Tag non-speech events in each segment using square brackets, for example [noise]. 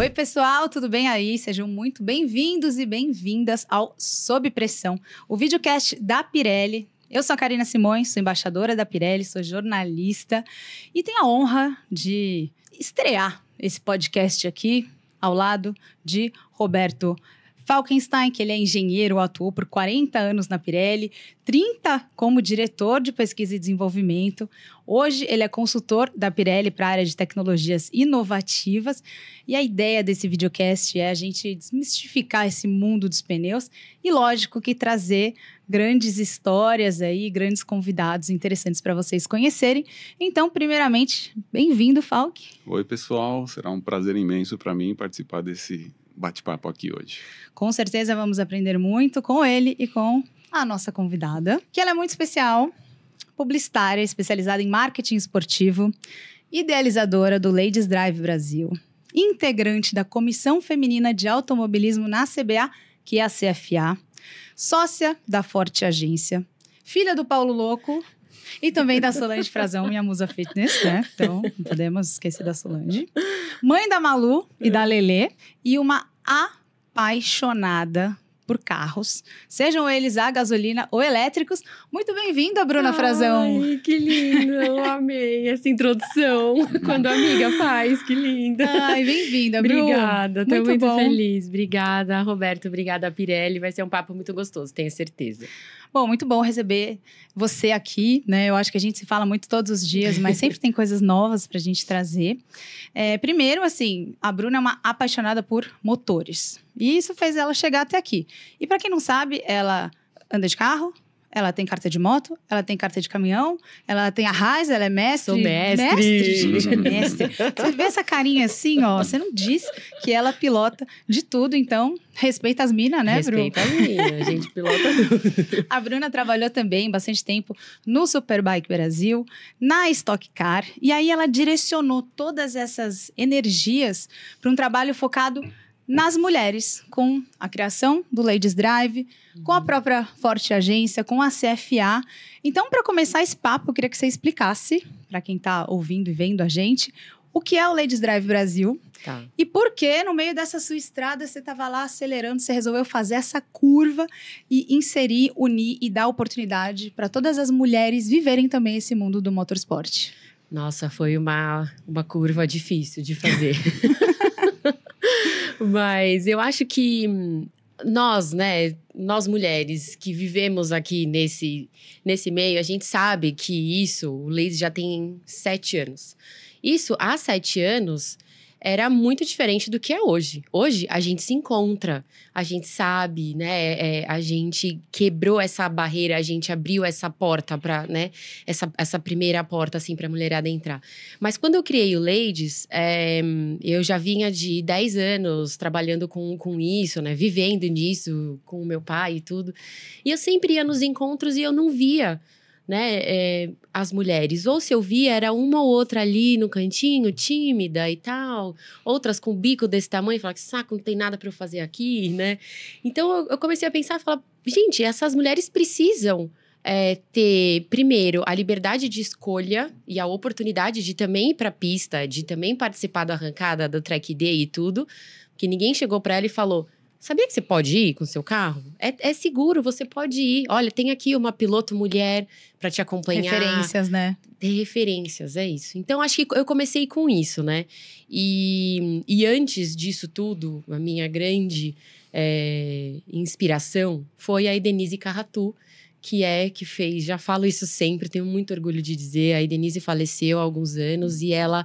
Oi, pessoal, tudo bem aí? Sejam muito bem-vindos e bem-vindas ao Sob Pressão, o videocast da Pirelli. Eu sou a Karina Simões, sou embaixadora da Pirelli, sou jornalista e tenho a honra de estrear esse podcast aqui ao lado de Roberto Falkenstein, que ele é engenheiro, atuou por 40 anos na Pirelli, 30 como diretor de pesquisa e desenvolvimento. Hoje ele é consultor da Pirelli para a área de tecnologias inovativas. E a ideia desse videocast é a gente desmistificar esse mundo dos pneus e, lógico, que trazer grandes histórias aí, grandes convidados interessantes para vocês conhecerem. Então, primeiramente, bem-vindo, Falk. Oi, pessoal. Será um prazer imenso para mim participar desse bate-papo aqui hoje. Com certeza vamos aprender muito com ele e com a nossa convidada, que ela é muito especial, publicitária, especializada em marketing esportivo, idealizadora do Ladies Drive Brasil, integrante da Comissão Feminina de Automobilismo na CBA, que é a CFA, sócia da Forte Agência, filha do Paulo Louco e também da Solange Frazão, minha musa fitness, né? Então, não podemos esquecer da Solange. Mãe da Malu e da Lelê e uma apaixonada por carros, sejam eles a gasolina ou elétricos. Muito bem-vinda, Bruna Ai, Frazão. Que lindo, eu [laughs] amei essa introdução [laughs] quando a amiga faz, que linda. Ai, bem-vinda, Bruna. Obrigada, tô muito, muito bom. feliz. Obrigada, Roberto, obrigada, Pirelli. Vai ser um papo muito gostoso, tenho certeza. Bom, muito bom receber você aqui, né? Eu acho que a gente se fala muito todos os dias, mas sempre [laughs] tem coisas novas para a gente trazer. É, primeiro, assim, a Bruna é uma apaixonada por motores. E isso fez ela chegar até aqui. E para quem não sabe, ela anda de carro, ela tem carta de moto, ela tem carta de caminhão, ela tem a Raiz, ela é mestre. Sou mestre. Mestre, [laughs] mestre. Você vê essa carinha assim, ó. Você não diz que ela pilota de tudo, então respeita as minas, né, Bruna? Respeita Bru? as minas, a gente pilota tudo. [laughs] a Bruna trabalhou também bastante tempo no Superbike Brasil, na Stock Car, e aí ela direcionou todas essas energias para um trabalho focado nas mulheres, com a criação do Ladies Drive, com a própria Forte Agência, com a CFA. Então, para começar esse papo, eu queria que você explicasse, para quem está ouvindo e vendo a gente, o que é o Ladies Drive Brasil tá. e por que, no meio dessa sua estrada, você estava lá acelerando, você resolveu fazer essa curva e inserir, unir e dar oportunidade para todas as mulheres viverem também esse mundo do motorsport. Nossa, foi uma, uma curva difícil de fazer. [laughs] Mas eu acho que nós, né, nós mulheres que vivemos aqui nesse, nesse meio, a gente sabe que isso, o Leis já tem sete anos. Isso, há sete anos, era muito diferente do que é hoje. Hoje a gente se encontra, a gente sabe, né? É, a gente quebrou essa barreira, a gente abriu essa porta para, né? Essa, essa primeira porta assim para a mulherada entrar. Mas quando eu criei o Ladies, é, eu já vinha de 10 anos trabalhando com, com isso, né? Vivendo nisso com o meu pai e tudo. E eu sempre ia nos encontros e eu não via né, é, as mulheres. Ou se eu via, era uma ou outra ali no cantinho, tímida e tal, outras com bico desse tamanho, falava que saco, não tem nada para eu fazer aqui, né? Então eu, eu comecei a pensar, falar, gente, essas mulheres precisam. É, ter, primeiro, a liberdade de escolha e a oportunidade de também ir para a pista, de também participar da arrancada, do track day e tudo, que ninguém chegou para ela e falou: Sabia que você pode ir com seu carro? É, é seguro, você pode ir. Olha, tem aqui uma piloto mulher para te acompanhar. Referências, né? Ter referências, é isso. Então, acho que eu comecei com isso, né? E, e antes disso tudo, a minha grande é, inspiração foi a Denise Carratu, que é que fez. Já falo isso sempre, tenho muito orgulho de dizer. A Denise faleceu há alguns anos e ela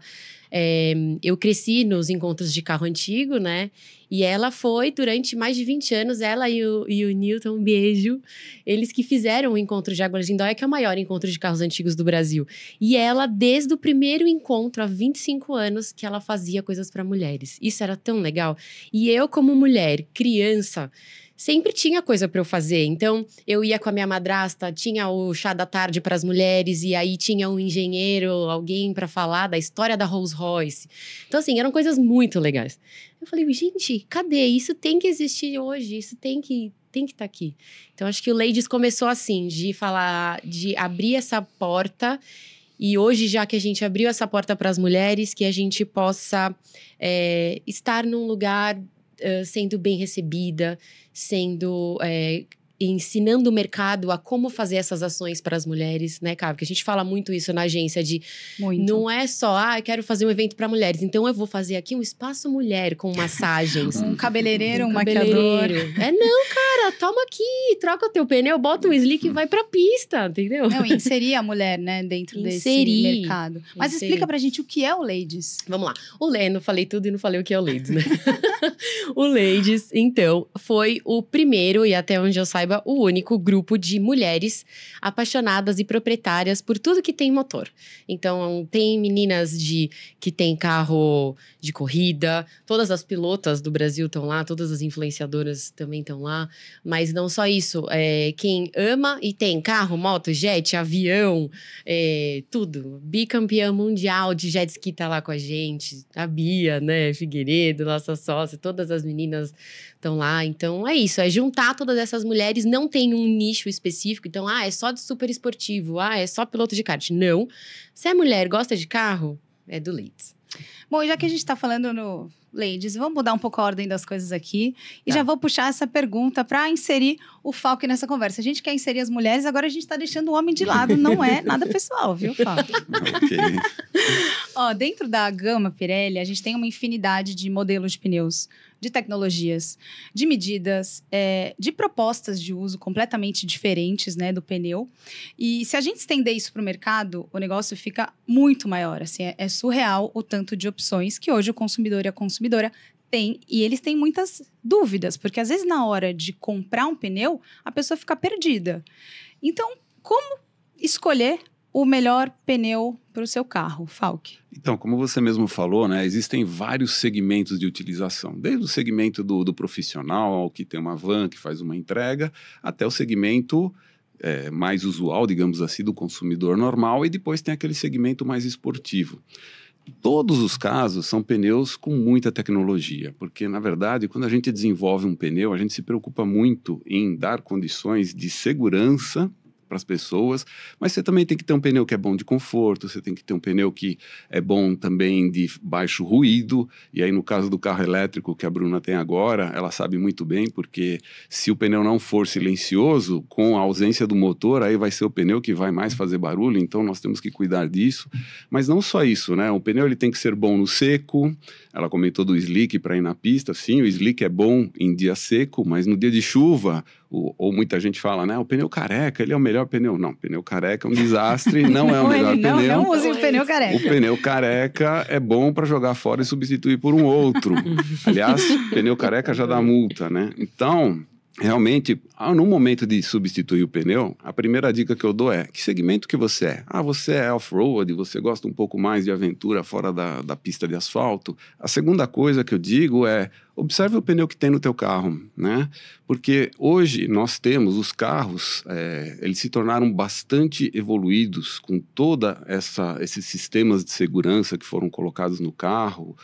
é, eu cresci nos encontros de carro antigo, né? E ela foi, durante mais de 20 anos, ela e o, e o Newton, um beijo, eles que fizeram o encontro de Águas de que é o maior encontro de carros antigos do Brasil. E ela, desde o primeiro encontro, há 25 anos, que ela fazia coisas para mulheres. Isso era tão legal. E eu, como mulher, criança, sempre tinha coisa para eu fazer. Então, eu ia com a minha madrasta, tinha o chá da tarde para as mulheres, e aí tinha um engenheiro, alguém para falar da história da Rolls Royce. Então, assim, eram coisas muito legais. Eu falei, gente, cadê? Isso tem que existir hoje, isso tem que tem que estar tá aqui. Então, acho que o Ladies começou assim, de falar, de abrir essa porta. E hoje, já que a gente abriu essa porta para as mulheres, que a gente possa é, estar num lugar uh, sendo bem recebida, sendo é, ensinando o mercado a como fazer essas ações para as mulheres, né, cara? Porque a gente fala muito isso na agência de muito. não é só, ah, eu quero fazer um evento para mulheres, então eu vou fazer aqui um espaço mulher com massagens, [laughs] um cabeleireiro, um, um maquiador. É não, cara, toma aqui, troca o teu pneu, bota um slick e vai para pista, entendeu? Não, inserir a mulher, né, dentro inserir. desse mercado. Mas inserir. explica pra gente o que é o Ladies. Vamos lá. O Lê, não falei tudo e não falei o que é o Ladies, né? [laughs] o Ladies, então, foi o primeiro e até onde eu saio saiba, o único grupo de mulheres apaixonadas e proprietárias por tudo que tem motor. Então, tem meninas de que tem carro de corrida, todas as pilotas do Brasil estão lá, todas as influenciadoras também estão lá, mas não só isso, é, quem ama e tem carro, moto, jet, avião, é, tudo. Bicampeã mundial de jet ski está lá com a gente, a Bia, né, Figueiredo, nossa sócia, todas as meninas estão lá. Então, é isso, é juntar todas essas mulheres mulheres não tem um nicho específico, então, ah, é só de super esportivo, ah, é só piloto de kart. Não. Se é mulher, gosta de carro, é do Leeds. Bom, já que a gente está falando no Ladies, vamos mudar um pouco a ordem das coisas aqui. E tá. já vou puxar essa pergunta para inserir o Falk nessa conversa. A gente quer inserir as mulheres, agora a gente está deixando o homem de lado. [laughs] Não é nada pessoal, viu, Falk? ok. Ó, dentro da gama Pirelli, a gente tem uma infinidade de modelos de pneus de tecnologias, de medidas, é, de propostas de uso completamente diferentes né, do pneu. E se a gente estender isso para o mercado, o negócio fica muito maior. Assim, é, é surreal o tanto de opções que hoje o consumidor e a consumidora tem, e eles têm muitas dúvidas, porque às vezes na hora de comprar um pneu, a pessoa fica perdida. Então, como escolher o melhor pneu para o seu carro, Falk? Então, como você mesmo falou, né, existem vários segmentos de utilização, desde o segmento do, do profissional, que tem uma van, que faz uma entrega, até o segmento é, mais usual, digamos assim, do consumidor normal, e depois tem aquele segmento mais esportivo. Todos os casos são pneus com muita tecnologia, porque na verdade, quando a gente desenvolve um pneu, a gente se preocupa muito em dar condições de segurança para as pessoas, mas você também tem que ter um pneu que é bom de conforto, você tem que ter um pneu que é bom também de baixo ruído, e aí no caso do carro elétrico que a Bruna tem agora, ela sabe muito bem, porque se o pneu não for silencioso, com a ausência do motor, aí vai ser o pneu que vai mais fazer barulho, então nós temos que cuidar disso, mas não só isso, né? O pneu ele tem que ser bom no seco, ela comentou do slick para ir na pista, sim, o slick é bom em dia seco, mas no dia de chuva, ou muita gente fala, né? O pneu careca, ele é o melhor pneu. Não, pneu careca é um desastre, não, é o [laughs] melhor não, é pneu. Não use o pneu careca. O pneu careca é bom para jogar fora e substituir por um outro. [laughs] Aliás, pneu careca já dá multa, né? Então, realmente, ah, no momento de substituir o pneu, a primeira dica que eu dou é que segmento que você é. Ah, você é off-road, você gosta um pouco mais de aventura fora da, da pista de asfalto. A segunda coisa que eu digo é observe o pneu que tem no teu carro, né? Porque hoje nós temos os carros, é, eles se tornaram bastante evoluídos com toda essa esses sistemas de segurança que foram colocados no carro,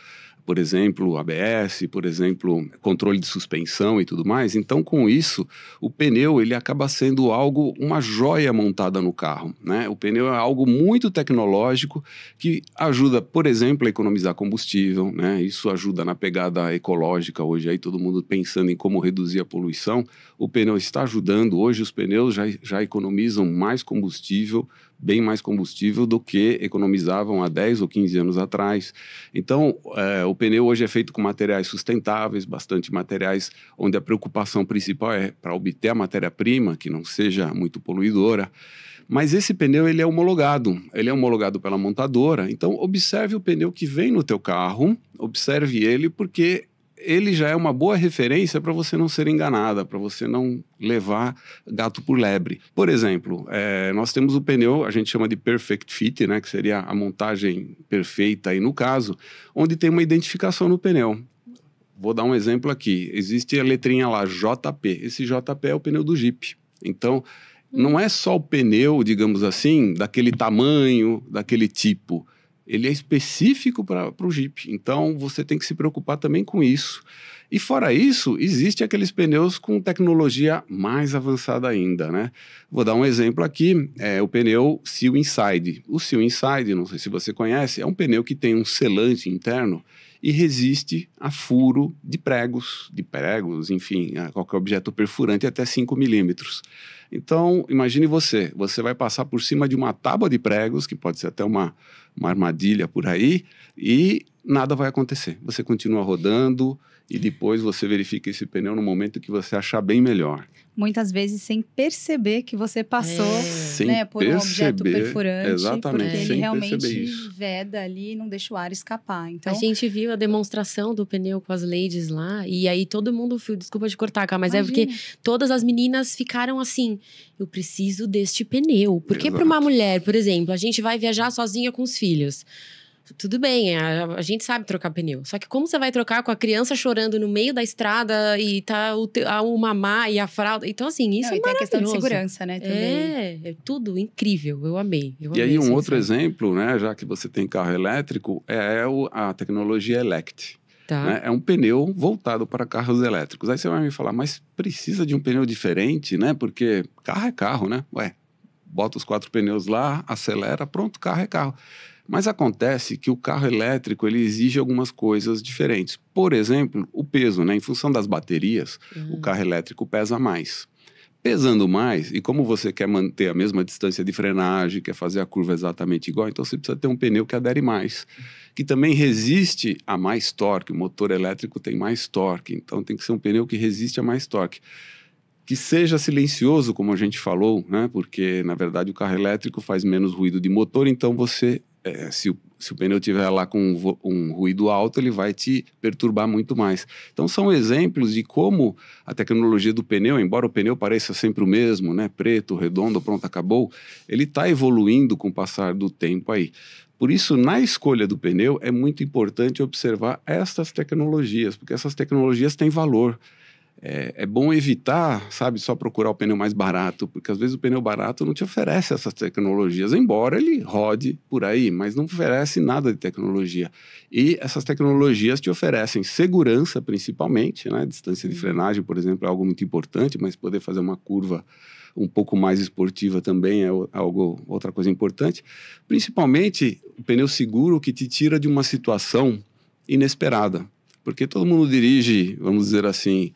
por exemplo, ABS, por exemplo, controle de suspensão e tudo mais. Então, com isso, o pneu ele acaba sendo algo, uma joia montada no carro. Né? O pneu é algo muito tecnológico que ajuda, por exemplo, a economizar combustível. Né? Isso ajuda na pegada ecológica hoje, aí todo mundo pensando em como reduzir a poluição. O pneu está ajudando. Hoje os pneus já, já economizam mais combustível bem mais combustível do que economizavam há 10 ou 15 anos atrás. Então, é, o pneu hoje é feito com materiais sustentáveis, bastante materiais onde a preocupação principal é para obter a matéria-prima, que não seja muito poluidora. Mas esse pneu ele é homologado, ele é homologado pela montadora. Então observe o pneu que vem no teu carro, observe ele porque ele já é uma boa referência para você não ser enganada, para você não levar gato por lebre. Por exemplo, é, nós temos o pneu, a gente chama de perfect fit, né, que seria a montagem perfeita aí no caso, onde tem uma identificação no pneu. Vou dar um exemplo aqui. Existe a letrinha lá, JP. Esse JP é o pneu do Jeep. Então, não é só o pneu, digamos assim, daquele tamanho, daquele tipo ele é específico para o Jeep. Então você tem que se preocupar também com isso. E fora isso, existe aqueles pneus com tecnologia mais avançada ainda, né? Vou dar um exemplo aqui, é o pneu Seal Inside. O Seal Inside, não sei se você conhece, é um pneu que tem um selante interno e resiste a furo de pregos, de pregos, enfim, a qualquer objeto perfurante até 5 milímetros. Então, imagine você, você vai passar por cima de uma tábua de pregos, que pode ser até uma, uma armadilha por aí, e nada vai acontecer. Você continua rodando, e depois você verifica esse pneu no momento que você achar bem melhor. Muitas vezes sem perceber que você passou é. né, por perceber, um objeto perfurante, exatamente, porque ele realmente veda ali e não deixa o ar escapar. Então... A gente viu a demonstração do pneu com as ladies lá, e aí todo mundo, desculpa de cortar, cá, mas Imagina. é porque todas as meninas ficaram assim, eu preciso deste pneu. Porque para uma mulher, por exemplo, a gente vai viajar sozinha com os filhos. Tudo bem, é, a, a, gente sabe trocar pneu. Só que como você vai trocar com a criança chorando no meio da estrada e tá o, a, o mamá e a fralda? Então, assim, isso Não, é e tem a questão de segurança, né? Também. É, é tudo incrível. Eu amei. Eu amei e aí, um outro assim. exemplo, né? Já que você tem carro elétrico, é, é a tecnologia Elect. Tá. Né? É um pneu voltado para carros elétricos. Aí você vai me falar, mas precisa de um pneu diferente, né? Porque carro é carro, né? Ué, bota os quatro pneus lá, acelera, pronto, carro é carro. Mas acontece que o carro elétrico ele exige algumas coisas diferentes. Por exemplo, o peso, né? Em função das baterias, uhum. o hum. carro elétrico pesa mais. Pesando mais, e como você quer manter a mesma distância de frenagem, quer fazer a curva exatamente igual, então você precisa ter um pneu que adere mais, que também resiste a mais torque. O motor elétrico tem mais torque, então tem que ser um pneu que resiste a mais torque que seja silencioso, como a gente falou, né? porque na verdade o carro elétrico faz menos ruído de motor, então você é, se, o, se o pneu tiver lá com um, um, ruído alto, ele vai te perturbar muito mais. Então, são exemplos de como a tecnologia do pneu, embora o pneu pareça sempre o mesmo, né? Preto, redondo, pronto, acabou, ele está evoluindo com o passar do tempo aí. Por isso, na escolha do pneu, é muito importante observar estas tecnologias, porque essas tecnologias têm valor é, é, bom evitar, sabe, só procurar o pneu mais barato, porque às vezes o pneu barato não te oferece essas tecnologias, embora ele rode por aí, mas não oferece nada de tecnologia. E essas tecnologias te oferecem segurança, principalmente, né? Distância de frenagem, por exemplo, é algo muito importante, mas poder fazer uma curva um pouco mais esportiva também é, é algo outra coisa importante. Principalmente o pneu seguro que te tira de uma situação inesperada, porque todo mundo dirige, vamos dizer assim,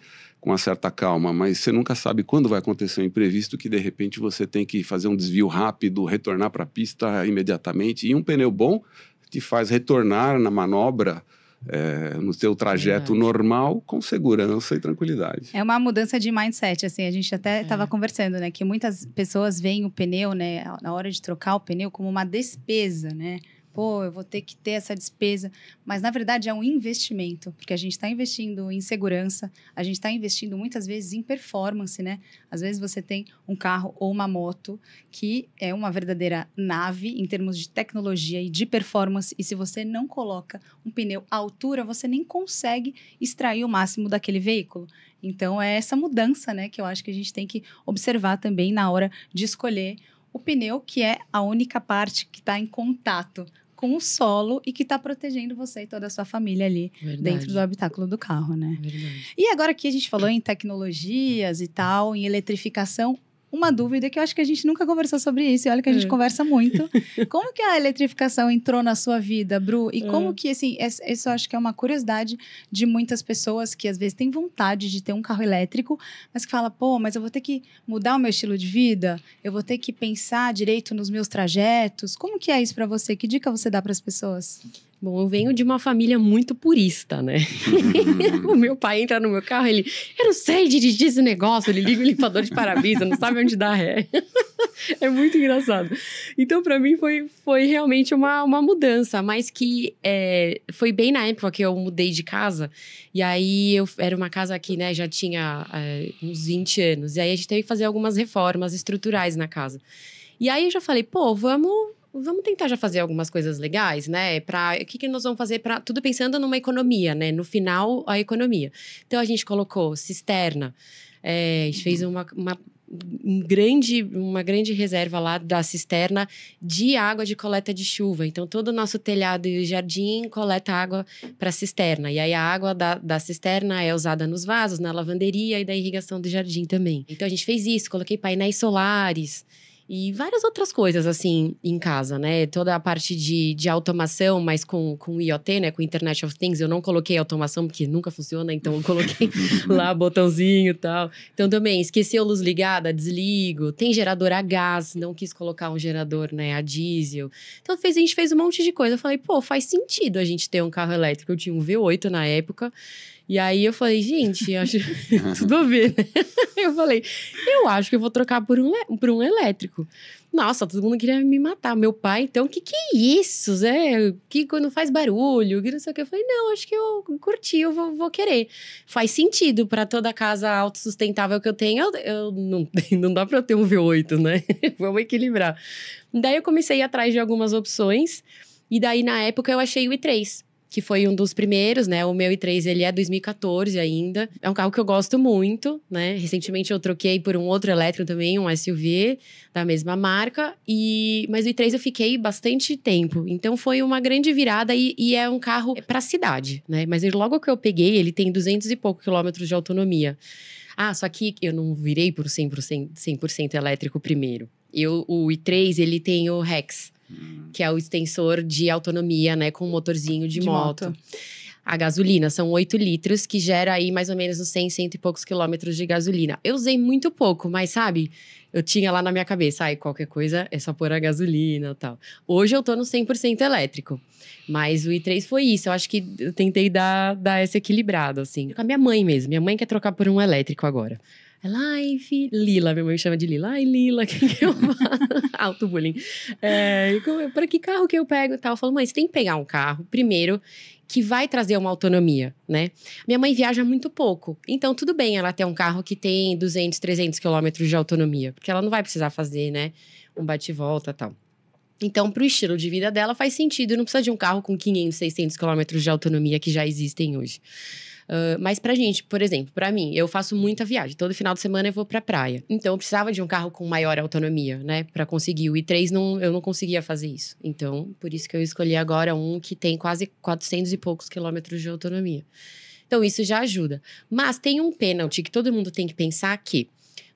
com uma certa calma, mas você nunca sabe quando vai acontecer um imprevisto que de repente você tem que fazer um desvio rápido, retornar para a pista imediatamente. E um pneu bom te faz retornar na manobra. É, no seu trajeto é normal, com segurança e tranquilidade. É uma mudança de mindset, assim, a gente até estava é. conversando, né, que muitas pessoas veem o pneu, né, na hora de trocar o pneu como uma despesa, né, pô, eu vou ter que ter essa despesa. Mas na verdade é um investimento, porque a gente está investindo em segurança, a gente está investindo muitas vezes em performance, né? Às vezes você tem um carro ou uma moto que é uma verdadeira nave em termos de tecnologia e de performance, e se você não coloca um pneu à altura, você nem consegue extrair o máximo daquele veículo. Então é essa mudança, né, que eu acho que a gente tem que observar também na hora de escolher o pneu, que é a única parte que está em contato com o solo e que está protegendo você e toda a sua família ali Verdade. dentro do habitáculo do carro, né? Verdade. E agora que a gente falou em tecnologias e tal, em eletrificação, uma dúvida que eu acho que a gente nunca conversou sobre isso, e olha que a gente é. conversa muito. [laughs] Como que a eletrificação entrou na sua vida, Bru? E é. como é. que, assim, isso eu acho que é uma curiosidade de muitas pessoas que às vezes têm vontade de ter um carro elétrico, mas que fala, pô, mas eu vou ter que mudar o meu estilo de vida, eu vou ter que pensar direito nos meus trajetos. Como que é isso para você? Que dica você dá para as pessoas? Bom, eu venho de uma família muito purista, né? Uhum. [laughs] o meu pai entra no meu carro, ele, eu não sei dirigir esse negócio, ele liga o limpador de para-brisa, não sabe onde dá ré. [laughs] é muito engraçado. Então, para mim, foi, foi realmente uma, uma mudança, mas que é, foi bem na época que eu mudei de casa. E aí, eu era uma casa que né, já tinha é, uns 20 anos. E aí, a gente teve que fazer algumas reformas estruturais na casa. E aí, eu já falei, pô, vamos vamos tentar já fazer algumas coisas legais, né? Para o que, que nós vamos fazer para tudo pensando numa economia, né? No final a economia. Então a gente colocou cisterna, é, a gente fez uma, uma um grande, uma grande reserva lá da cisterna de água de coleta de chuva. Então, todo o nosso telhado e jardim coleta água para a cisterna. E aí, a água da, da cisterna é usada nos vasos, na lavanderia e da irrigação do jardim também. Então, a gente fez isso, coloquei painéis solares e várias outras coisas assim em casa, né? Toda a parte de, de automação, mas com, com IoT, né? Com Internet of Things, eu não coloquei automação porque nunca funciona, então eu coloquei [laughs] lá botãozinho e tal. Então também esqueceu luz ligada, desligo. Tem gerador a gás, não quis colocar um gerador, né, a diesel. Então fez, a gente fez um monte de coisa. Eu falei, pô, faz sentido a gente ter um carro elétrico. Eu tinha um V8 na época. E aí eu falei, gente, acho [laughs] [laughs] tudo a ver, né? eu falei, eu acho que eu vou trocar por um, por um elétrico público. Nossa, todo mundo queria me matar. Meu pai, então, o que que é isso, Zé? Que quando faz barulho, que não sei o que. Eu falei, não, acho que eu curti, eu vou, vou querer. Faz sentido para toda casa autossustentável que eu tenho. Eu, eu não, [laughs] não dá para eu ter um V8, né? [laughs] Vamos equilibrar. Daí eu comecei a ir atrás de algumas opções. E daí, na época, eu achei o i3 que foi um dos primeiros, né? O meu i3 ele é 2014 ainda. É um carro que eu gosto muito, né? Recentemente eu troquei por um outro elétrico também, um SUV da mesma marca. E mas o i3 eu fiquei bastante tempo. Então foi uma grande virada e, e é um carro para cidade, né? Mas logo que eu peguei, ele tem 200 e pouco quilômetros de autonomia. Ah, só que eu não virei por 100%, 100 elétrico primeiro. Eu, o i3 ele tem o Rex Uhum. que é o extensor de autonomia, né, com um motorzinho de, de moto. moto. A gasolina são 8 litros, que gera aí mais ou menos uns 100, cento e poucos quilômetros de gasolina. Eu usei muito pouco, mas sabe, eu tinha lá na minha cabeça, ai, qualquer coisa é só pôr a gasolina tal. Hoje eu tô no 100% elétrico, mas o i3 foi isso. Eu acho que eu tentei dar, dar essa equilibrada, assim. Com a minha mãe mesmo, minha mãe quer trocar por um elétrico agora. Live, Lila, minha mãe me chama de Lila. Ai, Lila, [laughs] que que eu Alto bullying. É, para que carro que eu pego e tal? Eu falo, mãe, você tem que pegar um carro, primeiro, que vai trazer uma autonomia, né? Minha mãe viaja muito pouco. Então, tudo bem ela ter um carro que tem 200, 300 quilômetros de autonomia. Porque ela não vai precisar fazer, né? Um bate-volta e tal. Então, para o estilo de vida dela, faz sentido. Não precisa de um carro com 500, 600 quilômetros de autonomia que já existem hoje. Ah, mas pra gente, por exemplo, para mim, eu faço muita viagem. Todo final de semana eu vou pra praia. Então eu precisava de um carro com maior autonomia, né? Pra conseguir. O i3 não, eu não conseguia fazer isso. Então, por isso que eu escolhi agora um que tem quase 400 e poucos quilômetros de autonomia. Então, isso já ajuda. Mas tem um pênalti que todo mundo tem que pensar aqui.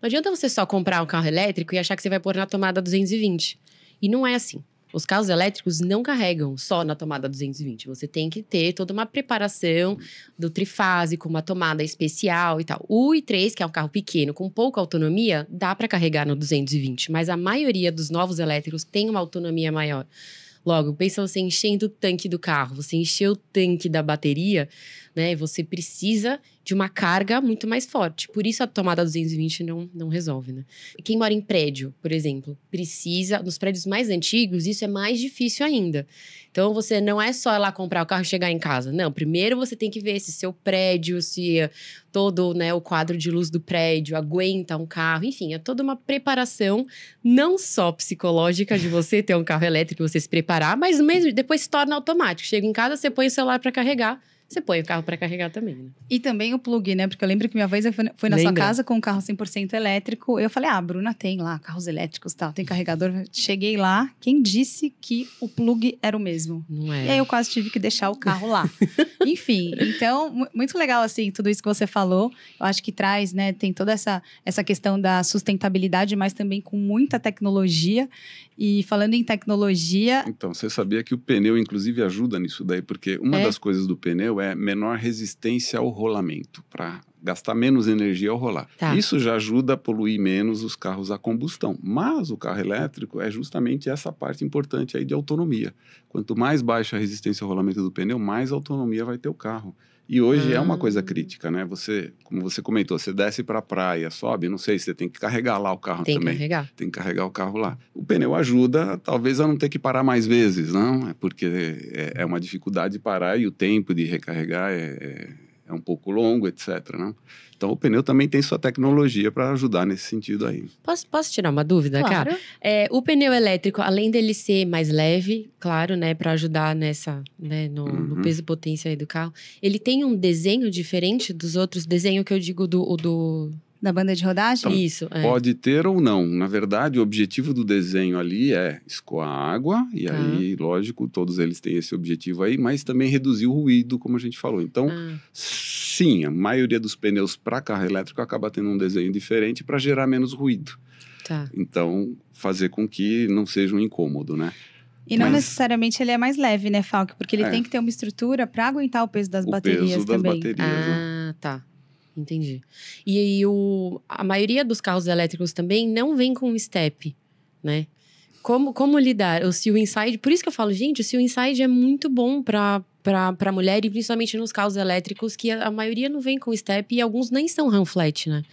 não adianta você só comprar um carro elétrico e achar que você vai pôr na tomada 220. E não é assim. Os carros elétricos não carregam só na tomada 220. Você tem que ter toda uma preparação do trifase com uma tomada especial e tal. O i3, que é um carro pequeno com pouca autonomia, dá para carregar no 220, mas a maioria dos novos elétricos tem uma autonomia maior. Logo, pensa você enchendo o tanque do carro, você encheu o tanque da bateria, né? você precisa de uma carga muito mais forte. Por isso a tomada 220 não, não resolve, né? Quem mora em prédio, por exemplo, precisa. Nos prédios mais antigos, isso é mais difícil ainda. Então você não é só ir lá comprar o carro e chegar em casa. Não, primeiro você tem que ver se seu prédio, se eh, todo né, o quadro de luz do prédio aguenta um carro. Enfim, é toda uma preparação, não só psicológica de você ter um carro elétrico, você se preparar, mas mesmo depois se torna automático. Chega em casa, você põe o celular para carregar você põe o carro para carregar também. Né? E também o plug, né? Porque eu lembro que minha vez eu fui na Lembra? sua casa com um carro 100% elétrico. Eu falei, ah, Bruna, tem lá carros elétricos tal, tem carregador. [laughs] Cheguei lá, quem disse que o plug era o mesmo? Não é. E aí eu quase tive que deixar o carro lá. [laughs] Enfim, então, muito legal, assim, tudo isso que você falou. Eu acho que traz, né? Tem toda essa, essa questão da sustentabilidade, mas também com muita tecnologia. E falando em tecnologia. Então, você sabia que o pneu, inclusive, ajuda nisso daí, porque uma é? das coisas do pneu é menor resistência ao rolamento, para gastar menos energia ao rolar. Tá. Isso já ajuda a poluir menos os carros a combustão. Mas o carro elétrico é justamente essa parte importante aí de autonomia. Quanto mais baixa a resistência ao rolamento do pneu, mais autonomia vai ter o carro. E hoje hum. é uma hum. coisa crítica, né? Você, como você comentou, você desce para a praia, sobe, não sei, você tem que carregar lá o carro tem também. Tem que carregar. Tem que carregar o carro lá. O pneu ajuda, talvez, a não ter que parar mais vezes, não? É porque é, é uma dificuldade parar e o tempo de recarregar é, é é um pouco longo, etc. Né? Então o pneu também tem sua tecnologia para ajudar nesse sentido aí. Posso, posso tirar uma dúvida, claro. cara? É, o pneu elétrico, além dele ser mais leve, claro, né, para ajudar nessa, né, no, uhum. no peso potência do carro, ele tem um desenho diferente dos outros. Desenho que eu digo do, do da banda de rodagem? Então, Isso. É. Pode ter ou não. Na verdade, o objetivo do desenho ali é escoar água, e ah. aí, lógico, todos eles têm esse objetivo aí, mas também reduzir o ruído, como a gente falou. Então, ah. sim, a maioria dos pneus para carro elétrico acaba tendo um desenho diferente para gerar menos ruído. Tá. Então, fazer com que não seja um incômodo, né? E não Mas, necessariamente ele é mais leve, né, Falk? Porque ele é. tem que ter uma estrutura para aguentar o peso das o baterias peso das também. Baterias, né? ah, né? tá. Entendi. E aí, o, a maioria dos carros elétricos também não vem com step, né? Como, como lidar? O Seal Inside, por isso que eu falo, gente, o Seal Inside é muito bom para para mulher e principalmente nos carros elétricos, que a, a maioria não vem com step e alguns nem são RAM flat, né?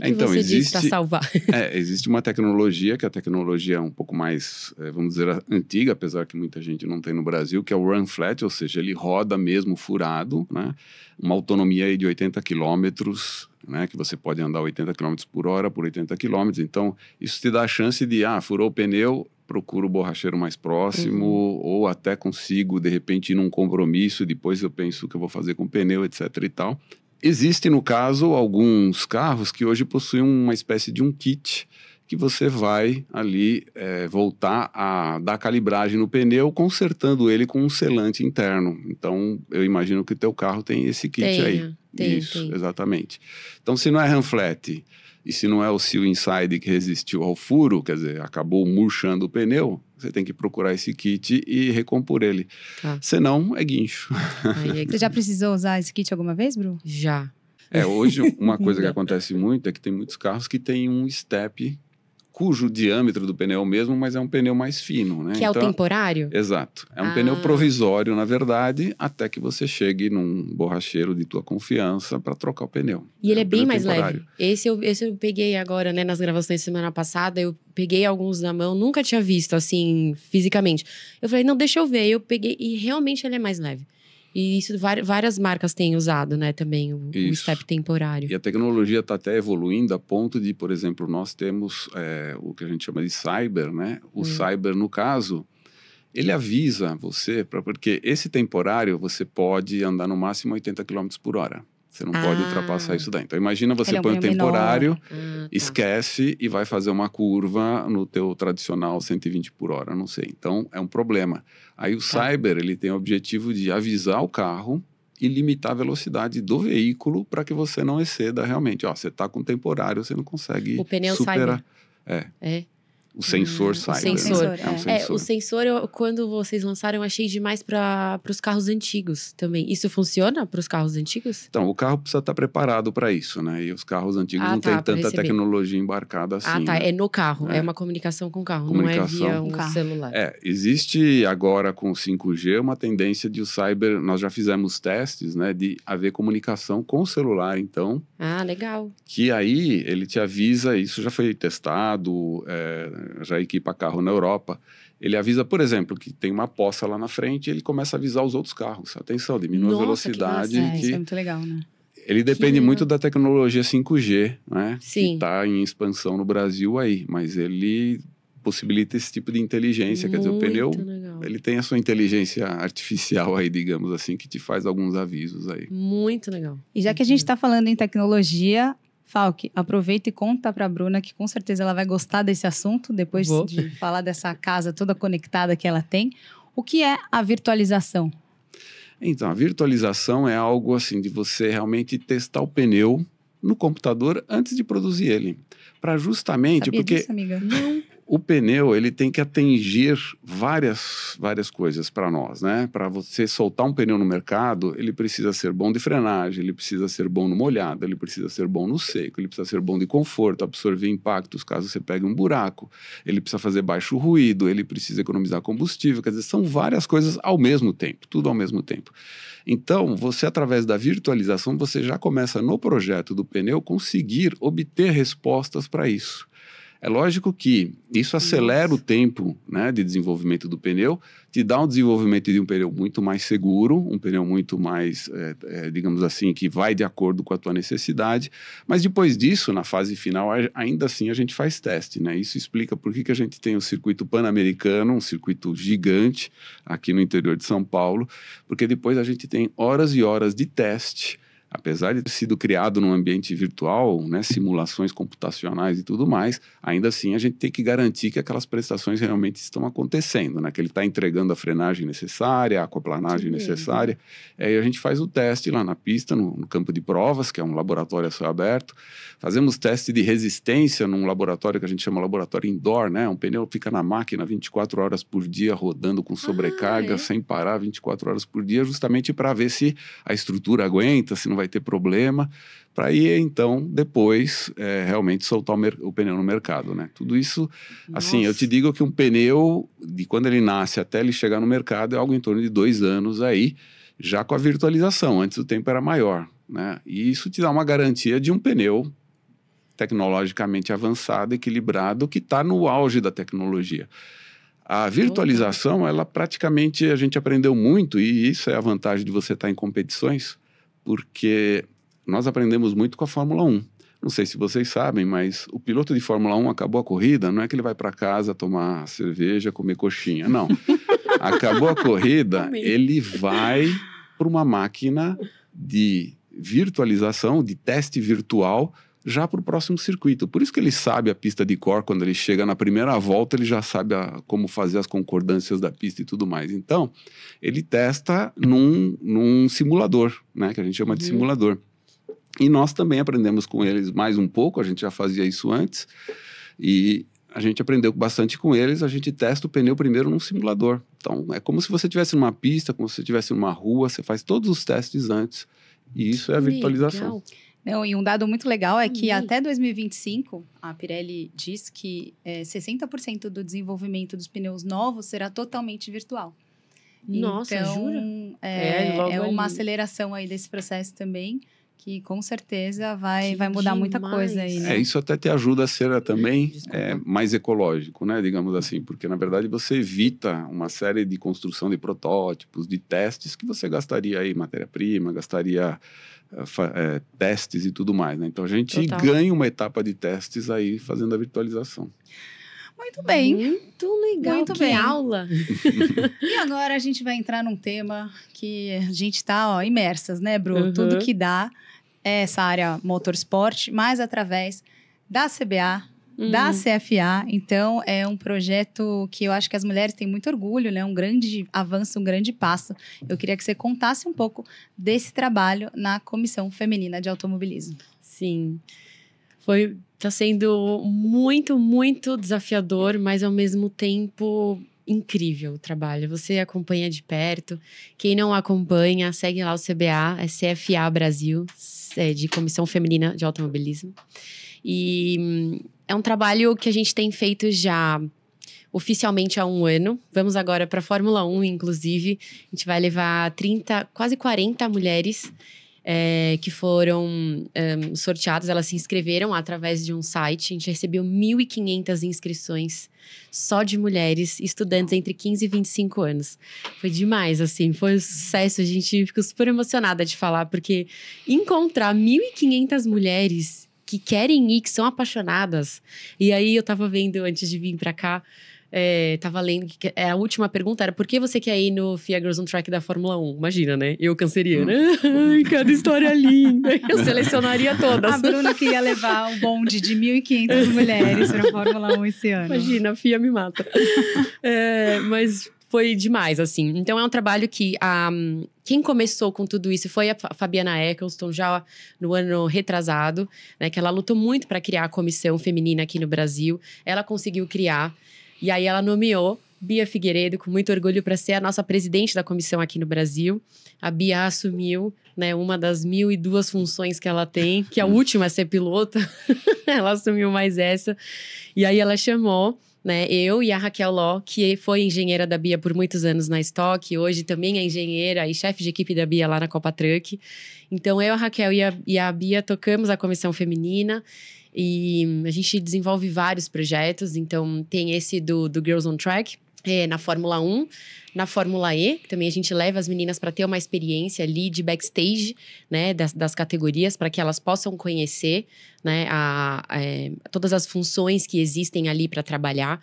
que, então, você existe, diz para salvar? [laughs] É, existe uma tecnologia, que é a tecnologia é um pouco mais, é, vamos dizer, antiga, apesar que muita gente não tem no Brasil, que é o run flat, ou seja, ele roda mesmo furado, né? uma autonomia de 80 quilômetros, né? que você pode andar 80 quilômetros por hora por 80 quilômetros. Então, isso te dá a chance de, ah, furou o pneu, procuro o borracheiro mais próximo, uhum. ou até consigo, de repente, ir num compromisso, depois eu penso o que eu vou fazer com o pneu, etc e tal. Existem, no caso, alguns carros que hoje possuem uma espécie de um kit que você vai ali é, voltar a dar calibragem no pneu, consertando ele com um selante interno. Então, eu imagino que o teu carro tem esse kit aí. Tem, Isso, exatamente. Então, se não é Hanflet, e se não é o seal inside que resistiu ao furo, quer dizer, acabou murchando o pneu, você tem que procurar esse kit e recompor ele. Tá. Senão, é guincho. Aí, você já precisou usar esse kit alguma vez, Bru? Já. É, hoje uma [laughs] coisa que acontece muito é que tem muitos carros que tem um step cujo diâmetro do pneu é o mesmo, mas é um pneu mais fino, né? Que então, é o então, temporário? Exato. É um ah. pneu provisório, na verdade, até que você chegue num borracheiro de tua confiança para trocar o pneu. E ele é, um é bem mais temporário. leve. Esse eu, esse eu peguei agora, né, nas gravações semana passada, eu peguei alguns na mão, nunca tinha visto assim fisicamente. Eu falei, não, deixa eu ver. Eu peguei e realmente ele é mais leve. E isso várias marcas têm usado, né, também, o, o step temporário. E a tecnologia está até evoluindo a ponto de, por exemplo, nós temos é, o que a gente chama de cyber, né? O cyber, no caso, ele avisa você, pra, porque esse temporário você pode andar no máximo 80 km por hora. Você não ah. pode ultrapassar ah. isso daí. Então imagina você Ele põe é um temporário, hum, tá. esquece tá. e vai fazer uma curva no teu tradicional 120 por hora, não sei. Então é um problema. Aí o tá. cyber, ele tem o objetivo de avisar o carro e limitar a velocidade do veículo para que você não exceda realmente. Ó, você está com temporário, você não consegue o pneu superar. Cyber. É. é o sensor hum, sai. O sensor. Né? É, é um sensor. É, o sensor, eu, quando vocês lançaram, eu achei demais para os carros antigos também. Isso funciona para os carros antigos? Então, o carro precisa estar tá preparado para isso, né? E os carros antigos ah, não tá, têm tanta receber. tecnologia embarcada ah, assim. Ah, tá. Né? É no carro. É. é. uma comunicação com o carro, comunicação. não é via um carro. celular. É, existe agora com o 5G uma tendência de o cyber. Nós já fizemos testes, né? De haver comunicação com o celular, então. Ah, legal. Que aí ele te avisa, isso já foi testado. É, já equipa carro na Europa, ele avisa, por exemplo, que tem uma poça lá na frente, ele começa a avisar os outros carros. Atenção, diminua Nossa, a velocidade. Que que... É, isso é muito legal, né? Ele depende que... muito da tecnologia 5G, né? Sim. Que está em expansão no Brasil aí, mas ele possibilita esse tipo de inteligência. Muito quer dizer, o pneu legal. ele tem a sua inteligência artificial aí, digamos assim, que te faz alguns avisos aí. Muito legal. E já que a gente está falando em tecnologia, Falk, aproveita e conta para a Bruna que com certeza ela vai gostar desse assunto depois Vou. de falar dessa casa toda conectada que ela tem. O que é a virtualização? Então, a virtualização é algo assim de você realmente testar o pneu no computador antes de produzir ele. Para justamente Sabia porque disso, amiga? não [laughs] o pneu ele tem que atingir várias, várias coisas para nós, né? Para você soltar um pneu no mercado, ele precisa ser bom de frenagem, ele precisa ser bom no molhado, ele precisa ser bom no seco, ele precisa ser bom de conforto, absorver impactos caso você pegue um buraco, ele precisa fazer baixo ruído, ele precisa economizar combustível, quer dizer, são várias coisas ao mesmo tempo, tudo ao mesmo tempo. Então, você através da virtualização, você já começa no projeto do pneu conseguir obter respostas para isso. É lógico que isso acelera o tempo né, de desenvolvimento do pneu, te dá um desenvolvimento de um pneu muito mais seguro, um pneu muito mais, é, é, digamos assim, que vai de acordo com a tua necessidade. Mas depois disso, na fase final, ainda assim a gente faz teste. Né? Isso explica por que, que a gente tem o circuito pan-americano, um circuito gigante aqui no interior de São Paulo, porque depois a gente tem horas e horas de teste apesar de ter sido criado num ambiente virtual, né, simulações computacionais e tudo mais, ainda assim a gente tem que garantir que aquelas prestações realmente estão acontecendo, né, que ele está entregando a frenagem necessária, a aquaplanagem Sim. necessária. É, e a gente faz o teste lá na pista, no, no, campo de provas, que é um laboratório a céu aberto. Fazemos teste de resistência num laboratório que a gente chama laboratório indoor, né? Um pneu fica na máquina 24 horas por dia, rodando com ah, sobrecarga, ah, é? sem parar 24 horas por dia, justamente para ver se a estrutura aguenta, se não vai ter problema, para ir então depois é, realmente soltar o, o, pneu no mercado, né? Tudo isso, Nossa. assim, eu te digo que um pneu de quando ele nasce até ele chegar no mercado é algo em torno de dois anos aí, já com a virtualização. Antes o tempo era maior, né? E isso te dá uma garantia de um pneu tecnologicamente avançado, equilibrado, que está no auge da tecnologia. A virtualização, ela praticamente a gente aprendeu muito, e isso é a vantagem de você estar tá em competições porque nós aprendemos muito com a Fórmula 1. Não sei se vocês sabem, mas o piloto de Fórmula 1 acabou a corrida, não é que ele vai para casa tomar cerveja, comer coxinha, não. [laughs] acabou a corrida, ele vai para uma máquina de virtualização, de teste virtual já para o próximo circuito. Por isso que ele sabe a pista de cor, quando ele chega na primeira volta, ele já sabe a, como fazer as concordâncias da pista e tudo mais. Então, ele testa num, num simulador, né, que a gente chama de uhum. simulador. E nós também aprendemos com eles mais um pouco, a gente já fazia isso antes, e a gente aprendeu bastante com eles, a gente testa o pneu primeiro num simulador. Então, é como se você estivesse numa pista, como se você estivesse numa rua, você faz todos os testes antes, e isso é a virtualização. Legal. Não, e um dado muito legal é que uhum. até 2025, a Pirelli diz que é, 60% do desenvolvimento dos pneus novos será totalmente virtual. Nossa, então, jura? É, é, é uma aceleração aí desse processo também que com certeza vai, vai mudar demais. muita coisa aí. Né? É, isso até te ajuda a ser eh, também é, mais ecológico, né? Digamos assim, porque na verdade você evita uma série de construção de protótipos, de testes que você gastaria aí matéria-prima, gastaria é, testes e tudo mais, né? Então a gente Total. ganha uma etapa de testes aí fazendo a virtualização. Muito bem. Muito legal. Muito que bem. aula. [laughs] e agora a gente vai entrar num tema que a gente tá ó, imersas, né, Bru? Uhum. Tudo que dá é essa área motorsport, mas através da CBA, uhum. da CFA. Então, é um projeto que eu acho que as mulheres têm muito orgulho, né? Um grande avanço, um grande passo. Eu queria que você contasse um pouco desse trabalho na Comissão Feminina de Automobilismo. Sim. Foi Tá sendo muito, muito desafiador, mas ao mesmo tempo incrível o trabalho. Você acompanha de perto. Quem não acompanha, segue lá o CBA, é CFA Brasil, é de Comissão Feminina de Automobilismo. E hum, é um trabalho que a gente tem feito já oficialmente há um ano. Vamos agora para a Fórmula 1, inclusive. A gente vai levar 30, quase 40 mulheres é, que foram um, sorteadas, elas se inscreveram através de um site. A gente recebeu 1.500 inscrições só de mulheres, estudantes entre 15 e 25 anos. Foi demais, assim, foi um sucesso. A gente ficou super emocionada de falar, porque encontrar 1.500 mulheres que querem ir, que são apaixonadas. E aí eu tava vendo antes de vir para cá é, tava tá lendo que é, a última pergunta era por que você quer ir no Fia Girls on Track da Fórmula 1? Imagina, né? Eu canceriana. Hum. Ai, cada história linda. Eu selecionaria todas. A Bruna queria levar um bonde de 1.500 mulheres pra Fórmula 1 esse ano. Imagina, a Fia me mata. É, mas foi demais, assim. Então é um trabalho que a, um, quem começou com tudo isso foi a Fabiana Eccleston, já no ano retrasado, né? Que ela lutou muito para criar a comissão feminina aqui no Brasil. Ela conseguiu criar. E aí ela nomeou Bia Figueiredo, com muito orgulho, para ser a nossa presidente da comissão aqui no Brasil. A Bia assumiu né, uma das mil e duas funções que ela tem, que a hum. última é ser pilota. [laughs] ela assumiu mais essa. E aí ela chamou né, eu e a Raquel Ló, que foi engenheira da Bia por muitos anos na Stock, hoje também é engenheira e chefe de equipe da Bia lá na Copa Truck. Então eu, a Raquel e a, e a Bia tocamos a comissão feminina e a gente desenvolve vários projetos, então tem esse do, do Girls on Track, é, na Fórmula 1, na Fórmula E, que também a gente leva as meninas para ter uma experiência ali de backstage, né, das, das categorias, para que elas possam conhecer, né, a, a, é, todas as funções que existem ali para trabalhar.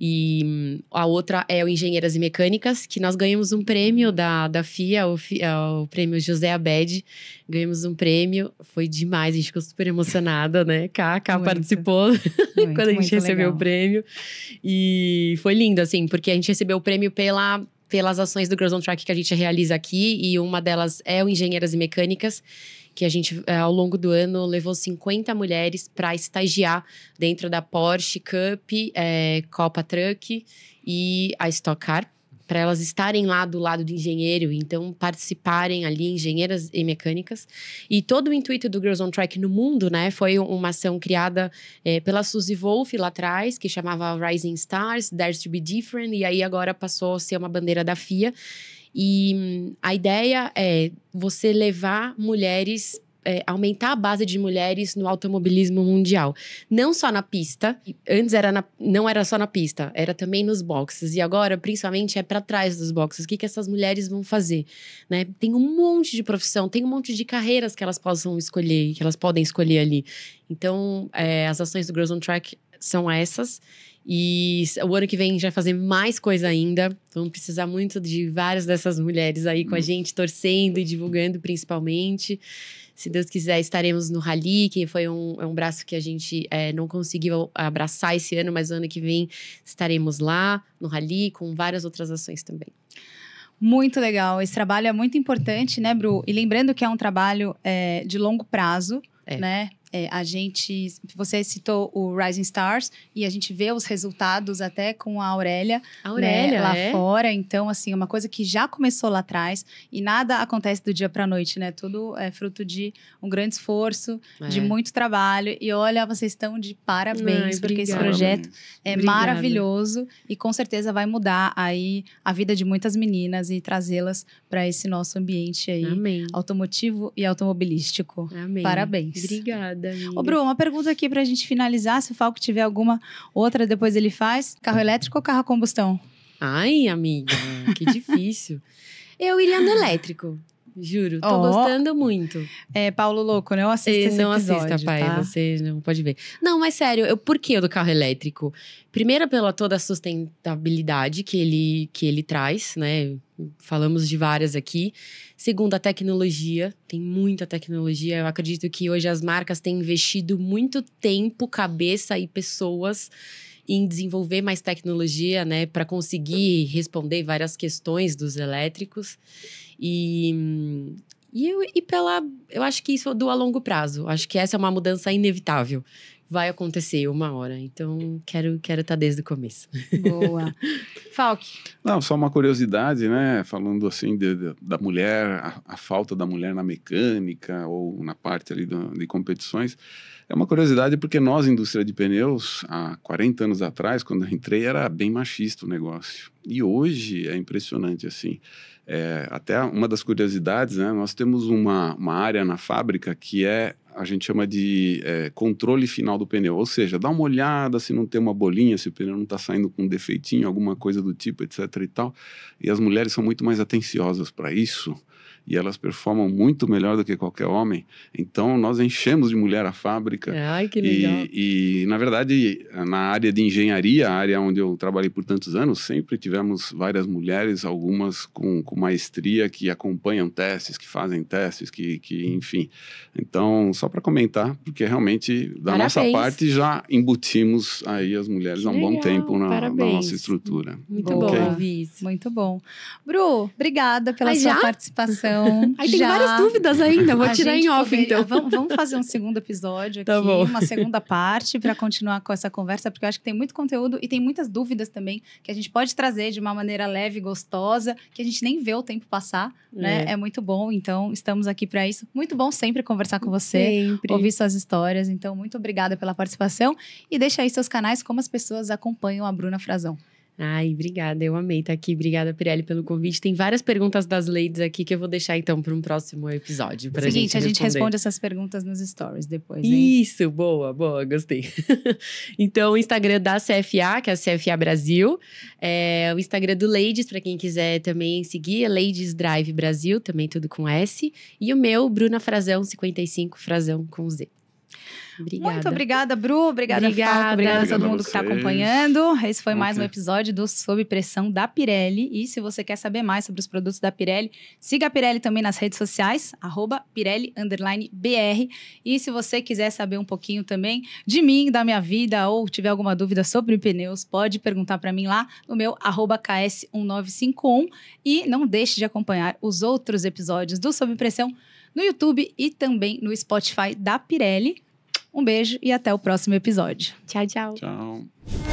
E a outra é o Engenheiras e Mecânicas, que nós ganhamos um prêmio da, da FIA, o, o prêmio José Abed. Ganhamos um prêmio, foi demais, a gente ficou super emocionada, né? Cá, cá participou [laughs] muito, quando a gente recebeu legal. o prêmio. E foi lindo, assim, porque a gente recebeu o prêmio pela pelas ações do Girls on Track que a gente realiza aqui, e uma delas é o Engenheiras e Mecânicas, que a gente, eh, ao longo do ano, levou 50 mulheres para estagiar dentro da Porsche Cup, é, Copa Truck e a Stock Car para elas estarem lá do lado do engenheiro, então participarem ali, engenheiras e mecânicas. E todo o intuito do Girls on Track no mundo, né, foi uma ação criada é, pela Suzy Wolf lá atrás, que chamava Rising Stars, Dares to Be Different, e aí agora passou a ser uma bandeira da FIA. E a ideia é você levar mulheres é, aumentar a base de mulheres no automobilismo mundial. Não só na pista, antes era na, não era só na pista, era também nos boxes. E agora, principalmente, é para trás dos boxes. O que, que essas mulheres vão fazer? Né? Tem um monte de profissão, tem um monte de carreiras que elas possam escolher, que elas podem escolher ali. Então, é, as ações do Girls on Track são essas. E o ano que vem já fazer mais coisa ainda. Vamos precisar muito de várias dessas mulheres aí com a uhum. gente, torcendo e divulgando principalmente. Se Deus quiser, estaremos no Rally, que foi um, é um braço que a gente é, não conseguiu abraçar esse ano, mas ano que vem estaremos lá no Rally com várias outras ações também. Muito legal. Esse trabalho é muito importante, né, Bru? E lembrando que é um trabalho é, de longo prazo, é. né? É, a gente, você citou o Rising Stars e a gente vê os resultados até com a Aurélia, a né, Aurélia né, lá é? fora. Então, assim, é uma coisa que já começou lá atrás e nada acontece do dia para noite, né? Tudo é fruto de um grande esforço, é. de muito trabalho. E olha, vocês estão de parabéns Ai, porque esse projeto é obrigada. maravilhoso e com certeza vai mudar aí a vida de muitas meninas e trazê-las para esse nosso ambiente aí Amém. automotivo e automobilístico. Amém. Parabéns. Obrigada. Obrigada. Amiga. Ô, Bru, uma pergunta aqui pra gente finalizar. Se o Falco tiver alguma outra, depois ele faz. Carro elétrico ou carro a combustão? Ai, amiga, que difícil. [laughs] Eu iria no elétrico juro. Tô oh. gostando muito. É, Paulo Louco, não assista e esse não assista, pai. Tá? Você não pode ver. Não, mas sério, eu, por que o do carro elétrico? Primeiro, pela toda a sustentabilidade que ele, que ele traz, né? Falamos de várias aqui. Segundo, a tecnologia. Tem muita tecnologia. Eu acredito que hoje as marcas têm investido muito tempo, cabeça e pessoas em desenvolver mais tecnologia, né, para conseguir responder várias questões dos elétricos. E, e, eu, e pela. Eu acho que isso do a longo prazo. Acho que essa é uma mudança inevitável. Vai acontecer uma hora. Então, quero quero estar tá desde o começo. Boa. Falk. Não, só uma curiosidade, né? Falando assim de, de, da mulher, a, a, falta da mulher na mecânica ou na parte ali do, de competições. É uma curiosidade porque nós, indústria de pneus, há 40 anos atrás, quando eu entrei, era bem machista o negócio. E hoje é impressionante, assim é, até uma das curiosidades, né, nós temos uma, uma área na fábrica que é a gente chama de é, controle final do pneu, ou seja, dá uma olhada se não tem uma bolinha, se o pneu não está saindo com um defeitinho, alguma coisa do tipo, etc. E tal. E as mulheres são muito mais atenciosas para isso e elas performam muito melhor do que qualquer homem. Então nós enchemos de mulher a fábrica. É, ai, que legal. E, e na verdade, na área de engenharia, a área onde eu trabalhei por tantos anos, sempre tivemos várias mulheres, algumas com, com maestria que acompanham testes, que fazem testes, que, que enfim. Então, só para comentar, porque realmente da Parabéns. nossa parte já embutimos aí as mulheres que há um legal. bom tempo na, na, nossa estrutura. Muito okay. bom ouvir Muito bom. Bru, obrigada pela Ai, sua já? participação. Então. [laughs] Aí já... tem várias dúvidas ainda, vou a tirar em off, poderia... então. Ah, vamos, vamos, fazer um segundo episódio tá aqui, tá uma segunda parte, para continuar com essa conversa, porque eu acho que tem muito conteúdo e tem muitas dúvidas também que a gente pode trazer de uma maneira leve, gostosa, que a gente nem vê o tempo passar, né? é. né? É muito bom, então estamos aqui para isso. Muito bom sempre conversar com você, sempre. ouvir suas histórias. Então, muito obrigada pela participação e deixa aí seus canais como as pessoas acompanham a Bruna Frazão. Ai, obrigada, eu amei estar aqui. Obrigada, Pirelli, pelo convite. Tem várias perguntas das ladies aqui que eu vou deixar então para um próximo episódio. Pra Seguinte, gente a gente responde essas perguntas nos stories depois. Hein? Isso, boa, boa, gostei. [laughs] então, o Instagram da CFA, que é a CFA Brasil. É, o Instagram do Ladies, para quem quiser também seguir, é Ladies Drive Brasil, também tudo com S. E o meu, Bruna Frazão 55, Frazão com Z. Obrigada. Muito obrigada, Bru. Obrigada, obrigada. Obrigada, obrigada a todo mundo tá a que está acompanhando. Esse foi mais um episódio do Sob Pressão da Pirelli. E se você quer saber mais sobre os produtos da Pirelli, siga a Pirelli também nas redes sociais, arroba E se você quiser saber um pouquinho também de mim, da minha vida, ou tiver alguma dúvida sobre pneus, pode perguntar para mim lá no meu arroba KS1951. E não deixe de acompanhar os outros episódios do Sob Pressão no YouTube e também no Spotify da Pirelli. Um beijo e até o próximo episódio. Tchau, tchau. Tchau.